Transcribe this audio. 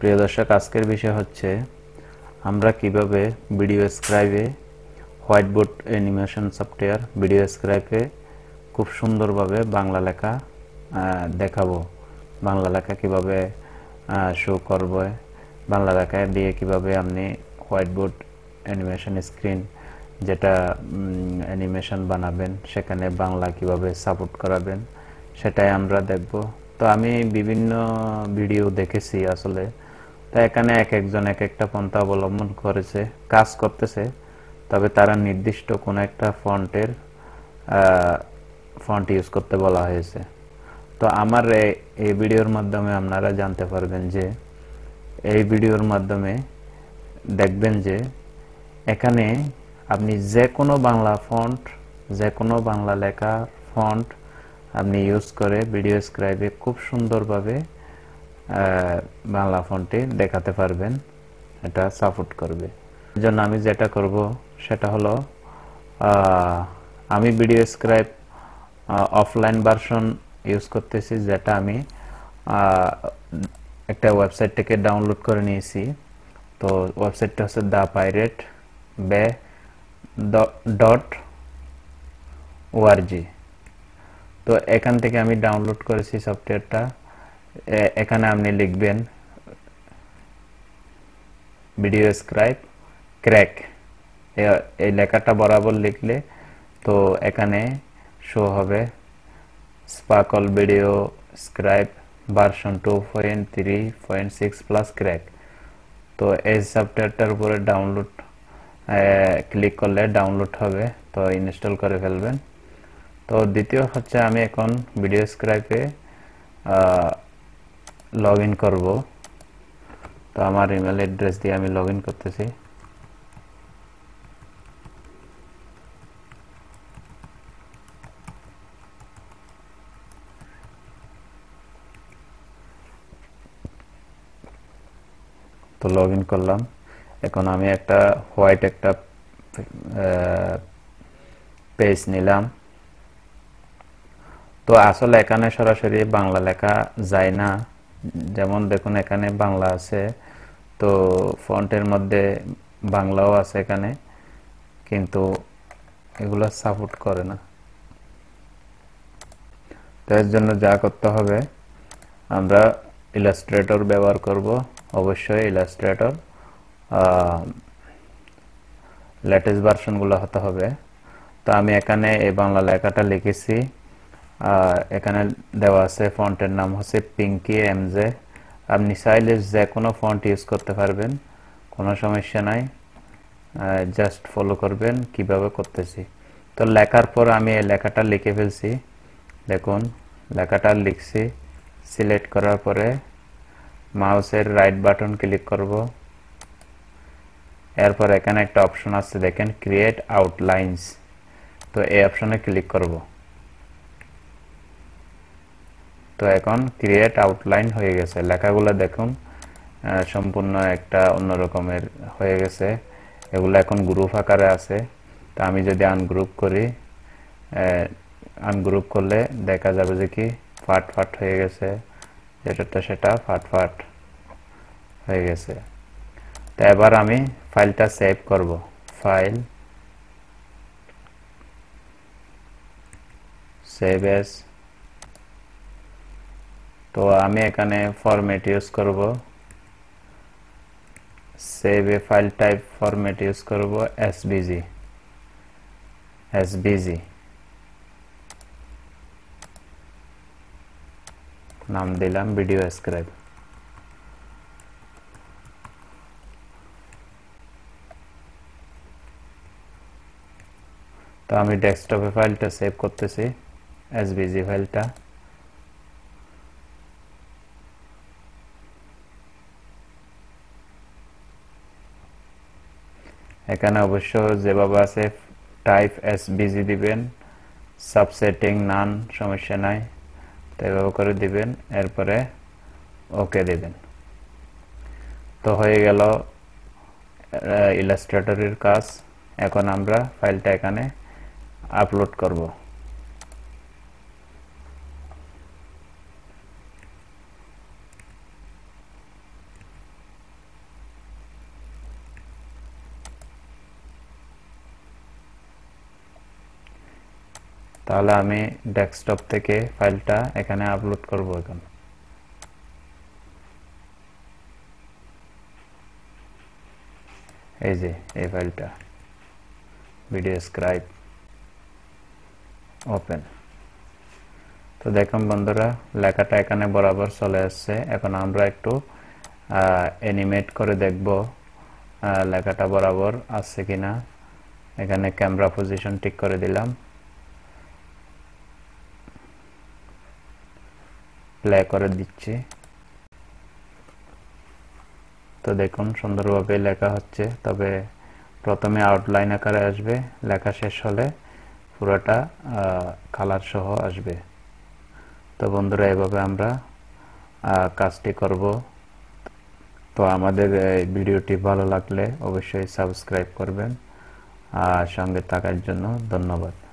প্রিয় দর্শক আজকের বিষয় হচ্ছে আমরা কিভাবে ভিডিও স্ক্রাইবে white board animation software video স্ক্রাইবে খুব সুন্দরভাবে বাংলা লেখা দেখাবো বাংলা লেখা কিভাবে শো করবে বাংলা লেখা দিয়ে কিভাবে আপনি হোয়াইট বোর্ড অ্যানিমেশন স্ক্রিন যেটা অ্যানিমেশন বানাবেন সেখানে বাংলা কিভাবে সাপোর্ট করাবেন সেটাই আমরা দেখব তো আমি বিভিন্ন ভিডিও দেখেছি আসলে তা এখানে এক একজন এক একটা পন্থা অবলম্বন করেছে কাজ করতেছে তবে তারা নির্দিষ্ট কোনো একটা ফন্টের ফন্ট ইউজ করতে বলা হয়েছে তো আমার এই ভিডিওর মাধ্যমে আপনারা জানতে পারবেন যে এই ভিডিওর মাধ্যমে দেখবেন যে এখানে আপনি যে কোনো বাংলা ফন্ট যে কোনো বাংলা লেখা ফন্ট আপনি ইউজ করে ভিডিও স্ক্রাইবে খুব সুন্দরভাবে বাংলা ফোনটি দেখাতে পারবেন এটা সাপোর্ট করবে জন্য আমি যেটা করব সেটা হলো আমি video scribe offline version use করতেছি যেটা আমি একটা ওয়েবসাইট থেকে ডাউনলোড করে নিয়েছি তো ওয়েবসাইটটা হচ্ছে the pirate bay dot ORG তো এখান থেকে আমি ডাউনলোড করেছি সফটওয়্যারটা এখানে আপনি লিখবেন ভিডিও স্ক্রাইব ক্র্যাক এই লেখাটা বরাবর লিখলে তো এখানে শো হবে Sparkol video scribe version two point three point six plus crack তো এই সফটওয়্যারটার উপরে ডাউনলোড ক্লিক করলে ডাউনলোড হবে তো ইনস্টল করে ফেলবেন তো দ্বিতীয় হচ্ছে আমি এখন ভিডিও স্ক্রাইপে লগ ইন করবো তো আমার ইমেল অ্যাড্রেস দিয়ে আমি লগ ইন করতেছি তো লগ ইন করলাম এখন আমি একটা হোয়াইট একটা পেজ নিলাম তো আসলে এখানে সরাসরি বাংলা লেখা যায় না যেমন দেখুন এখানে বাংলা আছে তো ফন্টের মধ্যে বাংলাও আছে এখানে কিন্তু এগুলো সাপোর্ট করে না তো এর জন্য যা করতে হবে আমরা ইলাস্ট্রেটর ব্যবহার করব অবশ্যই ইলাস্ট্রেটর লেটেস্ট ভার্সনগুলো হতে হবে তো আমি এখানে এই বাংলা লেখাটা লিখেছি এখানে দেওয়া আছে ফন্টের নাম হচ্ছে পিঙ্কি এমজে আপনি চাইলে যে কোনো ফন্ট ইউজ করতে পারবেন কোনো সমস্যা নাই জাস্ট ফলো করবেন কিভাবে করতেছি তো লেখার পর আমি এই লেখাটা লিখে ফেলছি দেখুন লেখাটা লিখছি সিলেক্ট করার পরে মাউসের রাইট বাটন ক্লিক করব এরপর এখানে একটা অপশন আছে দেখেন ক্রিয়েট আউটলাইন্স তো এই অপশনে ক্লিক করবো তো এখন ক্রিয়েট আউটলাইন হয়ে গেছে লেখাগুলো দেখুন সম্পূর্ণ একটা অন্য রকমের হয়ে গেছে এগুলো এখন গ্রুপ আকারে আছে তা আমি যদি আনগ্রুপ করি আনগ্রুপ করলে দেখা যাবে যে কি ফাট ফাট হয়ে গেছে যেটাটা সেটা ফাট ফাট হয়ে গেছে তো এবার আমি ফাইলটা সেভ করব ফাইল সেভ এস তো আমি এখানে ফরম্যাট ইউজ করব সেভ এ ফাইল টাইপ ফরম্যাট ইউজ করব এসবিজি এসবিজি নাম দিলাম ভিডিও স্ক্রাইব তো আমি ডেস্কটপে ফাইলটা সেভ করতেছি এসবিজি ফাইলটা এখানে অবশ্য যেভাবে আছে টাইপ এস বিজি দিবেন সাবসেটিং নান সমস্যা নাই তো এভাবে করে দিবেন এরপরে ওকে দিবেন তো হয়ে গেল ইলাস্ট্রেটরের কাজ এখন আমরা ফাইলটা এখানে আপলোড করবো তাহলে আমি ডেস্কটপ থেকে ফাইলটা এখানে আপলোড করব এখন এই যে এই ফাইলটা ভিডিও স্ক্রাইব ওপেন তো দেখুন বন্ধুরা লেখাটা এখানে বরাবর চলে আসছে এখন আমরা একটু অ্যানিমেট করে দেখব লেখাটা বরাবর আসছে কিনা এখানে ক্যামেরা পজিশন ঠিক করে দিলাম প্লে করে দিচ্ছি তো দেখুন সুন্দরভাবে লেখা হচ্ছে তবে প্রথমে আউটলাইন আকারে আসবে লেখা শেষ হলে পুরোটা কালার সহ আসবে তো বন্ধুরা এভাবে আমরা কাজটি করব তো আমাদের এই ভিডিওটি ভালো লাগলে অবশ্যই সাবস্ক্রাইব করবেন আর সঙ্গে থাকার জন্য ধন্যবাদ